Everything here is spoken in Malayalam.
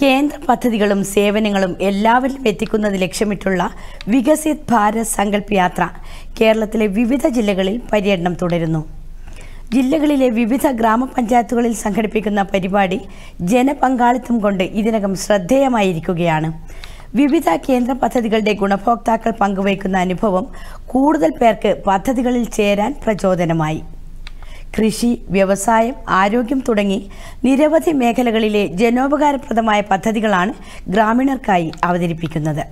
കേന്ദ്ര പദ്ധതികളും സേവനങ്ങളും എല്ലാവരിലും എത്തിക്കുന്നത് ലക്ഷ്യമിട്ടുള്ള വികസിത് ഭാരത് സങ്കല്പ് യാത്ര കേരളത്തിലെ വിവിധ ജില്ലകളിൽ പര്യടനം തുടരുന്നു ജില്ലകളിലെ വിവിധ ഗ്രാമപഞ്ചായത്തുകളിൽ സംഘടിപ്പിക്കുന്ന പരിപാടി ജനപങ്കാളിത്തം കൊണ്ട് ഇതിനകം ശ്രദ്ധേയമായിരിക്കുകയാണ് വിവിധ കേന്ദ്ര പദ്ധതികളുടെ ഗുണഭോക്താക്കൾ പങ്കുവയ്ക്കുന്ന അനുഭവം കൂടുതൽ പേർക്ക് പദ്ധതികളിൽ ചേരാൻ പ്രചോദനമായി കൃഷി വ്യവസായം ആരോഗ്യം തുടങ്ങി നിരവധി മേഖലകളിലെ ജനോപകാരപ്രദമായ പദ്ധതികളാണ് ഗ്രാമീണർക്കായി അവതരിപ്പിക്കുന്നത്